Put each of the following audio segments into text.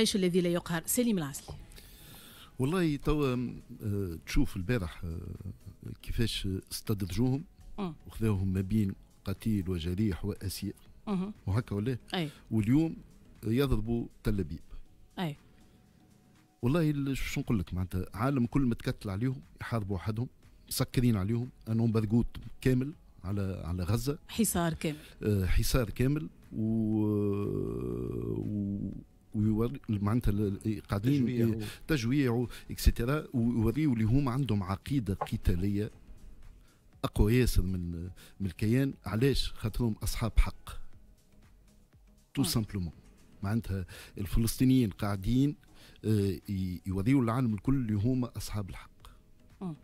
الجيش الذي لا يقهر سليم العسلي والله توا آه، تشوف البارح آه، كيفاش استدرجوهم أه. وخذاوهم ما بين قتيل وجريح واسير وهكا ولا واليوم يضربوا تل ابيب اي والله شو نقول لك معناتها عالم كل متكتل عليهم يحاربوا وحدهم مسكرين عليهم انهم برقوت كامل على على غزه حصار كامل آه حصار كامل و... و... ويوري معناتها قاعدين تجويع اكسترا ويوريو اللي هما عندهم عقيده قتاليه اقوى ياسر من من الكيان علاش خاطرهم اصحاب حق تو سامبلومون آه. معناتها الفلسطينيين قاعدين آه، يوريو العالم الكل اللي هما اصحاب الحق آه.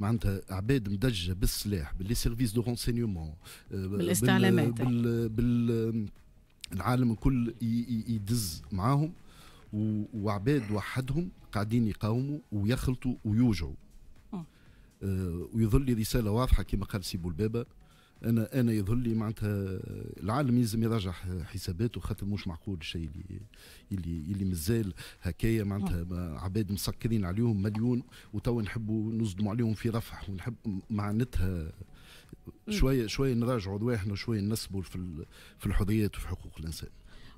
معناتها عباد مدجه بالسلاح باللي سيرفيس دو رونسينيومون بالاستعلامات بال, بال, بال العالم الكل يدز معاهم وعباد وحدهم قاعدين يقاوموا ويخلطوا ويوجعوا آه. آه، ويظل لي رساله واضحه كما قال سي البابا انا انا يظل لي معناتها العالم يلزم يراجع حساباته خاطر مش معقول الشيء اللي اللي اللي مازال هكايا معناتها آه. عباد مسكرين عليهم مليون وتوا نحبوا نصدموا عليهم في رفح ونحب معناتها شويه شويه نراجعوا رواحنا وشويه نسبوا في في الحريات وفي حقوق الانسان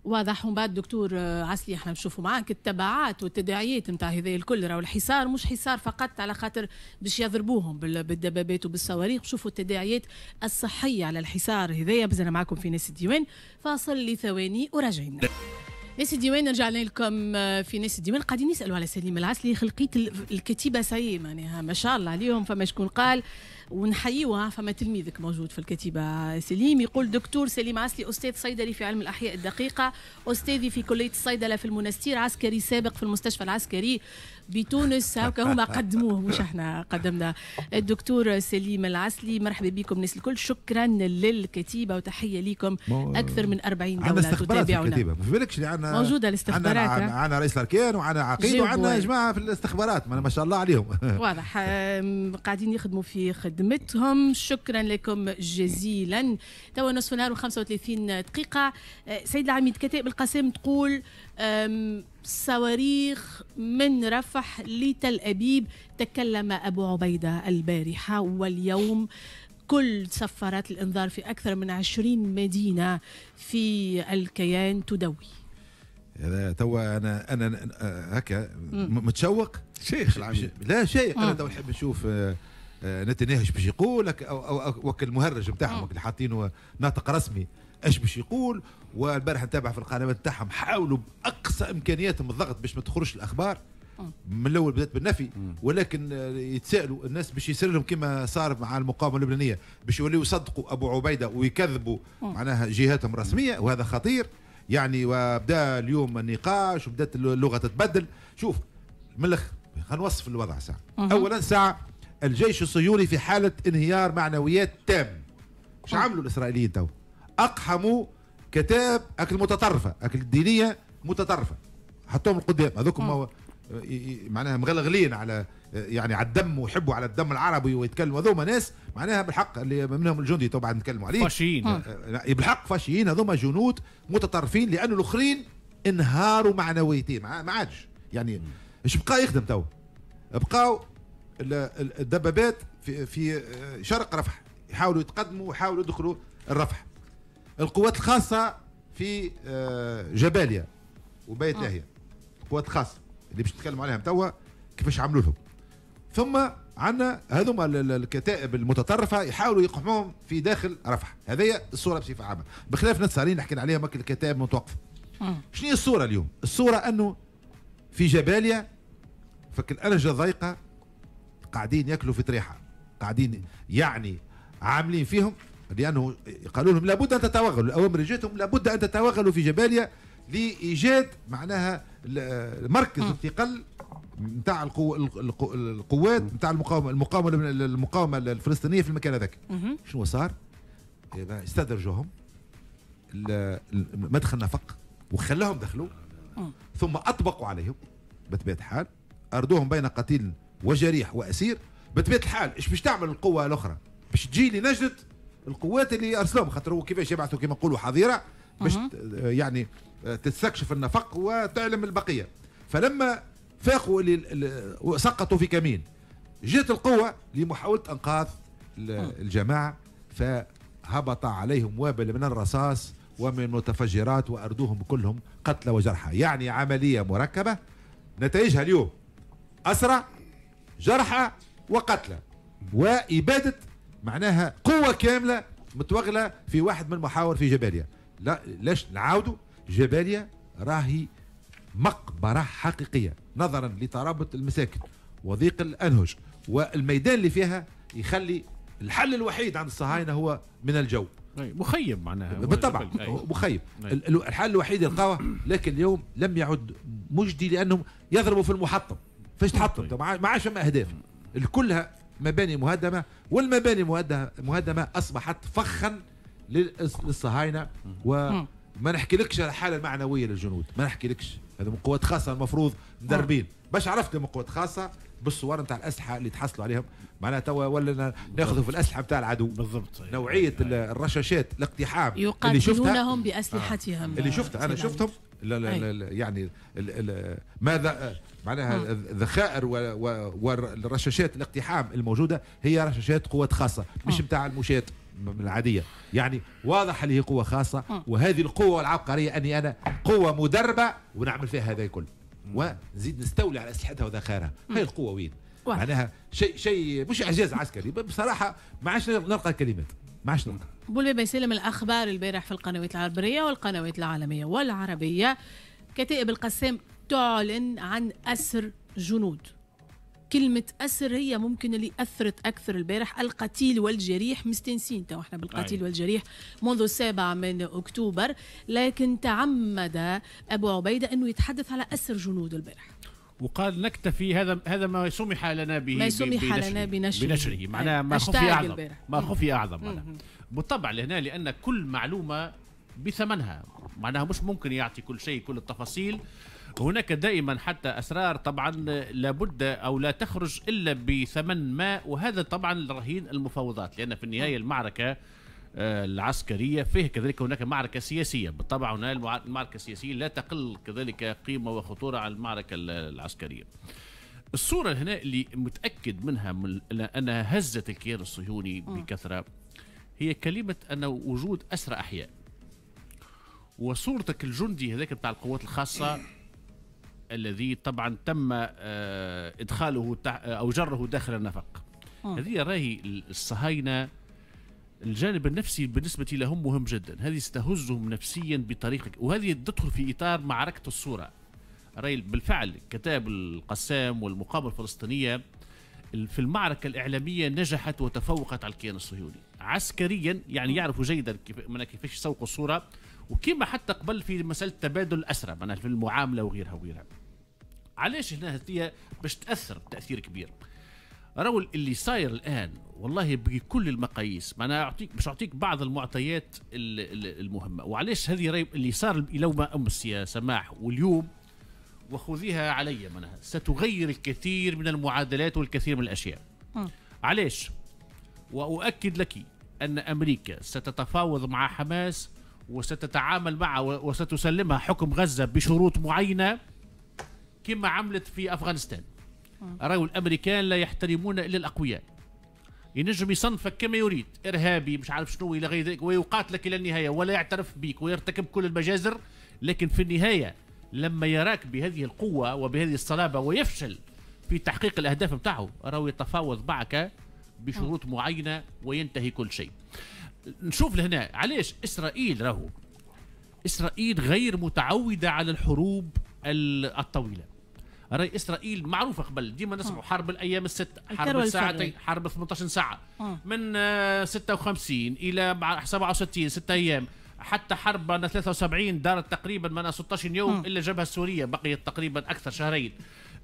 واضح ومن بعد دكتور عسلي احنا نشوفوا معاك التبعات والتداعيات نتاع هذا الكل راهو الحصار مش حصار فقط على خاطر باش يضربوهم بالدبابات وبالصواريخ شوفوا التداعيات الصحيه على الحصار هذايا بزنا معكم في ناس الديوان فاصل لثواني وراجعين ناس الديوان رجعنا لكم في ناس الديوان قاعدين يسالوا على سليم العسلي خلقيه الكتيبه سي معناها ما شاء الله عليهم فما شكون قال ونحييوها فما تلميذك موجود في الكتيبه سليم يقول دكتور سليم عسلي استاذ صيدلي في علم الاحياء الدقيقه استاذي في كليه الصيدله في المنستير عسكري سابق في المستشفى العسكري بتونس هكا هما قدموه مش احنا قدمنا الدكتور سليم العسلي مرحبا بكم ناس الكل شكرا للكتيبه وتحيه ليكم اكثر من 40 دوله تتابعونا الكتيبه ما بالكش عندنا موجوده الاستخبارات عندنا رئيس الاركان وعنا عقيد وعنا جماعه في الاستخبارات ما شاء الله عليهم واضح قاعدين يخدموا في خدمة خدمتهم شكرا لكم جزيلا توا نصف نهار و35 دقيقة أه، سيد العميد كتائب القسم تقول صواريخ من رفح لتل أبيب تكلم أبو عبيدة البارحة واليوم كل صفارات الإنذار في أكثر من 20 مدينة في الكيان تدوي هذا توا انا انا أه، هكا متشوق شيخ العميد لا شيخ انا آه. توا نحب نشوف آه، نتناهش باش يقول وك المهرج نتاعهم اللي أه. حاطينه ناطق رسمي اش باش يقول والبارح نتابع في القنوات نتاعهم حاولوا باقصى امكانياتهم الضغط باش ما تخرجش الاخبار أه. من الاول بدات بالنفي ولكن يتسالوا الناس باش يصير لهم كما صار مع المقاومه اللبنانيه باش يوليوا يصدقوا ابو عبيده ويكذبوا معناها جهاتهم الرسميه وهذا خطير يعني وبدا اليوم النقاش وبدات اللغه تتبدل شوف من الاخر خلينا نوصف الوضع ساعه اولا ساعه الجيش الصهيوني في حالة انهيار معنويات تام مش آه. عملوا الإسرائيليين تو أقحموا كتاب أكل متطرفة أكل الدينية متطرفة حطوهم القدام هذوكم آه. معناها مغلغلين على يعني على الدم ويحبوا على الدم العربي ويتكلموا هذوما ناس معناها بالحق اللي منهم الجندي طبعا نتكلموا عليه فاشيين آه، بالحق فاشيين هذوما جنود متطرفين لأن الآخرين انهاروا معنويتين ما عادش يعني ايش بقى يخدم تو بقاو الدبابات في, في آه، شرق رفح يحاولوا يتقدموا ويحاولوا يدخلوا الرفح القوات الخاصة في آه، جباليا وبيت لاهية القوات الخاصة اللي باش نتكلم عليها توا كيفاش عملوا لهم ثم عندنا هذوما الكتائب المتطرفة يحاولوا يقحموهم في داخل رفح هذه الصورة بصفة عامة بخلاف ناس اللي حكينا عليها مكة الكتائب متوقفة آه. شنو هي الصورة اليوم الصورة أنه في جباليا فك الأرجة ضيقة قاعدين ياكلوا في طريحه قاعدين يعني عاملين فيهم لانه قالوا لهم لابد ان تتوغلوا الاوامر جاتهم لابد ان تتوغلوا في جباليا لايجاد معناها مركز الثقل نتاع القو... القو... القوات نتاع المقاومه المقاومه المقاومه الفلسطينيه في المكان هذاك شنو صار؟ استدرجوهم مدخل نفق وخلاهم دخلوا ثم اطبقوا عليهم بطبيعه الحال اردوهم بين قتيل وجريح واسير بطبيعه الحال ايش باش تعمل القوه الاخرى باش تجي لنجده القوات اللي ارسلهم خاطر هو كيفاش يبعثوا كما نقولوا حظيره باش يعني آه، تستكشف النفق وتعلم البقيه فلما فاقوا سقطوا في كمين جت القوه لمحاوله انقاذ أه. الجماعه فهبط عليهم وابل من الرصاص ومن المتفجرات واردوهم كلهم قتلى وجرحى يعني عمليه مركبه نتائجها اليوم اسرع جرحى وقتلى وإبادة معناها قوة كاملة متوغلة في واحد من المحاور في جباليا لا ليش نعاودوا جباليا راهي مقبرة حقيقية نظرا لترابط المساكن وضيق الأنهج والميدان اللي فيها يخلي الحل الوحيد عند الصهاينة هو من الجو مخيم معناها بالطبع مخيم الحل الوحيد يلقاوه لكن اليوم لم يعد مجدي لأنهم يضربوا في المحطم فاش طيب، طيب. انت ما عادش فما اهداف الكلها مباني مهدمه والمباني مهدمه اصبحت فخا للصهاينه وما نحكي نحكيلكش على الحاله المعنويه للجنود ما نحكيلكش هذا من قوات خاصه المفروض مدربين باش عرفت من قوات خاصه بالصور نتاع الاسلحه اللي تحصلوا عليهم معناها توا ولا ناخذوا في الاسلحه نتاع العدو بالضبط يعني نوعيه يعني الرشاشات الاقتحام اللي شفتها يقاتلونهم باسلحتهم اللي شفتها انا شفتهم لا لا, لا, لا يعني الـ الـ ماذا معناها آه. الذخائر والرشاشات الاقتحام الموجوده هي رشاشات قوات خاصه مش نتاع آه. المشاة العاديه يعني واضح اللي هي قوه خاصه آه. وهذه القوه العبقريه اني انا قوه مدربه ونعمل فيها هذا الكل ونزيد نستولي على اسلحتها وذخائرها هاي القوه وين معناها شيء شيء مش اعجاز عسكري بصراحه ما عادش نلقى كلمات ما عادش نلقى بول بيسلم الاخبار البارح في القنوات العبريه والقنوات العالميه والعربيه كتائب القسام تعلن عن اسر جنود كلمة أسر هي ممكن اللي أثرت أكثر البارح القتيل والجريح مستنسين تو احنا بالقتيل والجريح منذ السابع من أكتوبر لكن تعمد أبو عبيدة أنه يتحدث على أسر جنود البارح وقال نكتفي هذا هذا ما سمح لنا به ما سمح لنا بنشره, بنشره. معناها ما خفي أعظم ما خفي أعظم معناها بالطبع لهنا لان كل معلومه بثمنها معناها مش ممكن يعطي كل شيء كل التفاصيل هناك دائما حتى اسرار طبعا لابد او لا تخرج الا بثمن ما وهذا طبعا رهين المفاوضات لان في النهايه المعركه آه، العسكريه فيه كذلك هناك معركه سياسيه بالطبع هنا المعركه السياسيه لا تقل كذلك قيمه وخطوره عن المعركه العسكريه الصورة هنا اللي متأكد منها من أنها هزت الكيان الصهيوني بكثرة هي كلمة أن وجود أسرى أحياء وصورتك الجندي هذاك بتاع القوات الخاصة الذي طبعا تم آه، إدخاله آه، أو جره داخل النفق آه. هذه راهي الصهاينة الجانب النفسي بالنسبة لهم مهم جدا هذه ستهزهم نفسيا بطريقة وهذه تدخل في إطار معركة الصورة راي بالفعل كتاب القسام والمقاومة الفلسطينية في المعركة الإعلامية نجحت وتفوقت على الكيان الصهيوني عسكريا يعني يعرفوا جيدا كيف كيفاش يسوقوا الصورة وكما حتى قبل في مسألة تبادل الأسرى في المعاملة وغيرها وغيرها علاش هنا هذه باش تأثر تأثير كبير راهو اللي صاير الان والله بكل المقاييس معناها اعطيك باش اعطيك بعض المعطيات المهمه وعلاش هذه اللي صار الى امس يا سماح واليوم وخذيها علي منها ستغير الكثير من المعادلات والكثير من الأشياء م. علاش وأؤكد لك أن أمريكا ستتفاوض مع حماس وستتعامل معها وستسلمها حكم غزة بشروط معينة كما عملت في أفغانستان راهو الأمريكان لا يحترمون إلا الأقوياء ينجم يصنفك كما يريد إرهابي مش عارف شنو إلى غير ذلك ويقاتلك إلى النهاية ولا يعترف بك ويرتكب كل المجازر لكن في النهاية لما يراك بهذه القوة وبهذه الصلابة ويفشل في تحقيق الأهداف بتاعه راهو يتفاوض معك بشروط معينة وينتهي كل شيء نشوف لهنا علاش إسرائيل راهو إسرائيل غير متعودة على الحروب الطويلة راي اسرائيل معروفه قبل ديما نسمعوا حرب الايام الست حرب الساعتين حرب 18 ساعه من 56 آه، الى 67 6 ايام حتى حرب 73 دارت تقريبا من 16 يوم الا الجبهه السوريه بقيت تقريبا اكثر شهرين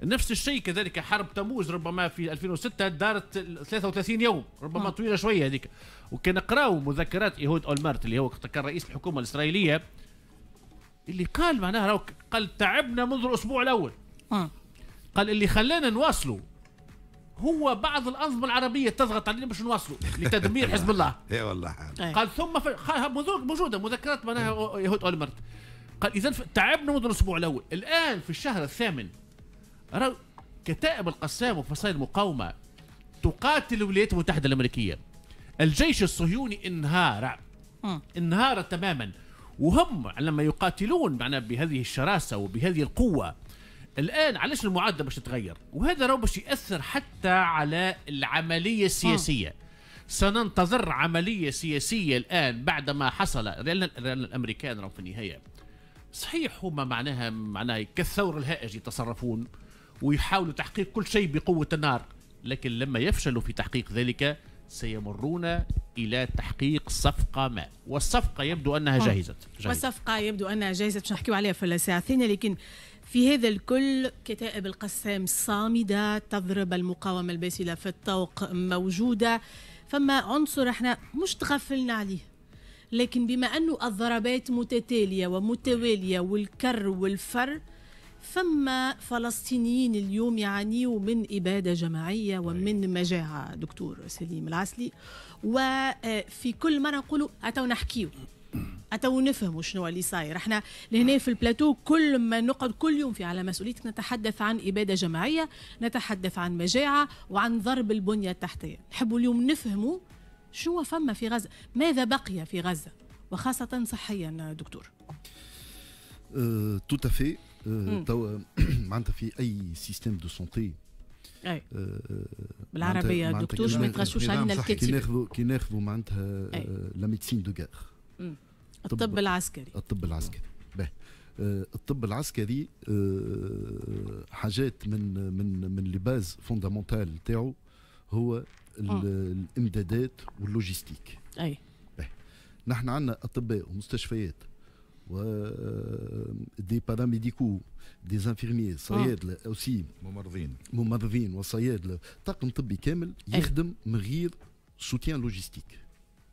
نفس الشيء كذلك حرب تموز ربما في 2006 دارت 33 يوم ربما طويله شويه هذيك وكنقراو مذكرات ايهود اولمرت اللي هو كان رئيس الحكومه الاسرائيليه اللي قال معناها قال تعبنا منذ الاسبوع الاول قال اللي خلانا نواصلوا هو بعض الانظمه العربيه تضغط علينا باش نواصلوا لتدمير حزب الله اي والله إيه. قال ثم قال موجوده مذكرات معناها يهود اولمرت قال اذا تعبنا منذ الاسبوع الاول الان في الشهر الثامن كتائب القسام وفصائل المقاومه تقاتل الولايات المتحده الامريكيه الجيش الصهيوني انهار انهار تماما وهم لما يقاتلون معنا بهذه الشراسه وبهذه القوه الان علاش المعادله باش تتغير وهذا راه باش ياثر حتى على العمليه السياسيه سننتظر عمليه سياسيه الان بعدما حصل لان الامريكان راهم في النهايه صحيح هما معناها معناها كالثور الهائج يتصرفون ويحاولوا تحقيق كل شيء بقوه النار لكن لما يفشلوا في تحقيق ذلك سيمرون الى تحقيق صفقه ما والصفقه يبدو انها آه. جاهزه, جاهزة. والصفقه يبدو انها جاهزه باش نحكيو عليها في الساعه الثانيه لكن في هذا الكل كتائب القسام الصامدة تضرب المقاومة الباسلة في الطوق موجودة فما عنصر احنا مش تغفلنا عليه لكن بما أنه الضربات متتالية ومتوالية والكر والفر فما فلسطينيين اليوم يعانيوا من إبادة جماعية ومن أيوة. مجاعة دكتور سليم العسلي وفي كل مرة نقولوا أتوا نحكيوا تو نفهموا شنو اللي صاير احنا لهنا في البلاتو كل ما نقعد كل يوم في على مسؤوليتك نتحدث عن اباده جماعيه نتحدث عن مجاعه وعن ضرب البنيه التحتيه نحبوا اليوم نفهموا شو فما في غزه ماذا بقي في غزه وخاصه صحيا دكتور أه، أه، تو تافي توا معناتها في اي سيستيم دو سونتي أي. أه، بالعربيه دكتور ما يتغشوش علينا الكتف كي ناخذوا كي ناخذوا معناتها لا ميديسين دو غير الطب, العسكري الطب العسكري به آه، الطب العسكري آه، حاجات من من من لي باز فوندامونتال تاعو هو آه. الامدادات واللوجيستيك اي به. نحن عندنا اطباء ومستشفيات ودي باراميديكو دي انفيرميي صيادله اوسي ممرضين ممرضين وصيادله طاقم طبي كامل يخدم من غير سوتيان لوجيستيك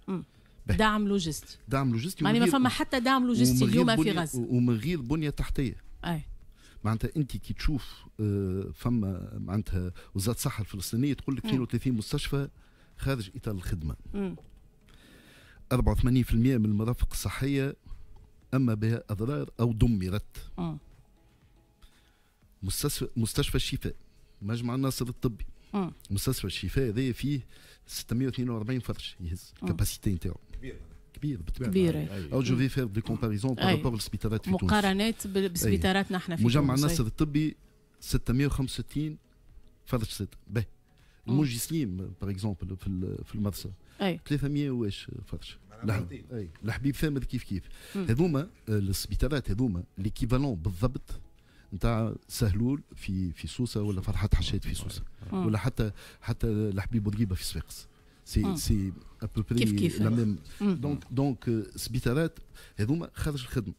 م. دعم لوجستي دعم لوجستي يعني ما فما حتى دعم لوجستي اليوم في غزه ومن غير بنيه تحتيه اي معناتها انت كي تشوف آه، فما معناتها وزاره الصحه الفلسطينيه تقول لك 32 مستشفى خارج اطار الخدمه م. 84% من المرافق الصحيه اما بها اضرار او دمرت مستشفى مستشفى الشفاء مجمع الناصر الطبي مستشفى الشفاء هذا فيه 642 فرش يهز الكباسيتي نتاعو كبير كبيره او جو في فير دي كومباريزون بارابور للسبيطارات في تونس مقارنات بسبيطاراتنا احنا في مجمع النصر الطبي 665 فرش ست باهي الموج سليم باغ اكزومبل في في المرسى 300 واش فرش الحبيب ثامر كيف كيف هذوما آه، السبيطارات هذوما ليكيفالون بالضبط نتاع سهلول في في سوسه ولا فرحات حشيت في سوسه ولا حتى حتى الحبيب بورقيبه في صفاقس سي مم. سي ابوبري كيف كيف لا ميم دونك دونك سبيتارات هذوما خارج الخدمه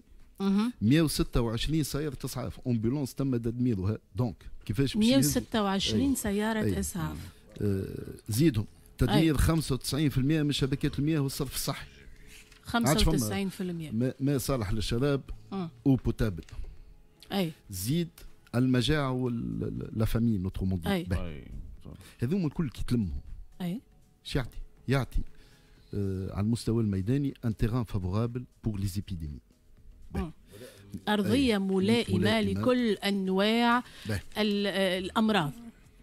126 mm-hmm. سياره اسعاف امبولونس تم تدميرها دونك كيفاش 126 سياره اسعاف آه، زيدهم تدمير 95% من شبكات المياه والصرف الصحي 95% ما صالح للشراب mm. او بوتابل اي زيد المجاعه ولا فامين اي هذوما الكل كي تلمهم اي باش يعطي يعطي آه على المستوى الميداني ان تيغان فافورابل بور لي زيبيديمي ارضيه ملائمه لكل انواع آه، الامراض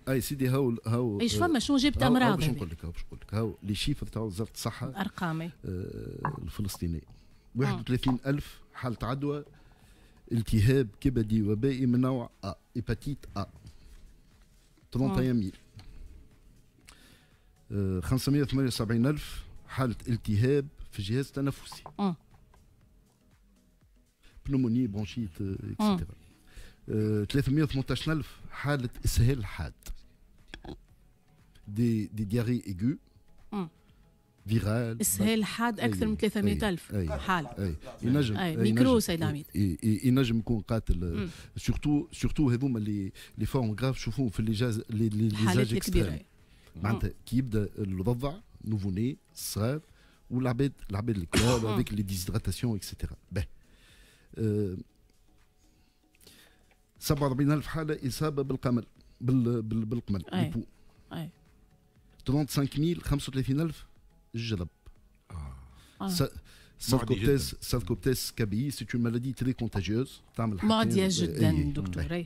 اي سيدي هاو هاو ايش فما شنو جبت امراض باش نقول لك باش نقول لك هاو لي شيفر تاع وزاره الصحه ارقامي آه الفلسطينيه 31000 حاله عدوى التهاب كبدي وبائي من نوع ا هيباتيت ا 31000 578 آه، ألف حالة التهاب في الجهاز التنفسي أه. بنوموني بونشيت اكسترا آه، 318 ألف حالة إسهال حاد دي دي دياري ايغو فيرال اسهال حاد اكثر من 300 الف حاله ينجم ميكرو سيد عميد ينجم يكون قاتل سورتو سورتو هذوما اللي لي فورم غراف شوفوهم في لي جاز لي زاج اكستريم معناتها كي يبدا الرضع نوفوني الصغار والعباد العباد الكبار هذيك لي ديزيدراتاسيون اكسيتيرا باه 47000 حاله اصابه بالقمل بال بال بالقمل اي اي 35000 35000 الجذب ساركوبتاس ساركوبتاس كابي سي اون مالادي تري كونتاجيوز تعمل معديه جدا آه، آه، آه، دكتور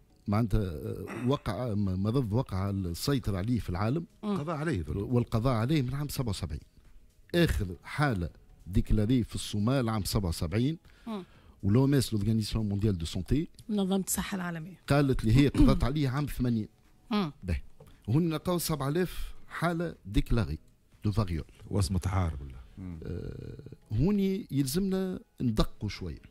معناتها آه، وقع مرض وقع السيطرة عليه في العالم قضاء عليه والقضاء عليه من عام 77 اخر حاله ديكلاري في الصومال عام 77 ولو ماس لورغانيزاسيون مونديال دو سونتي منظمه الصحه العالميه قالت لي هي قضت عليه عام 80 باهي هن لقاو 7000 حاله ديكلاري دو فاريول وصمة عار ولا آه، هوني يلزمنا ندقوا شويه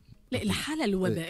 لا الحالة الوبائية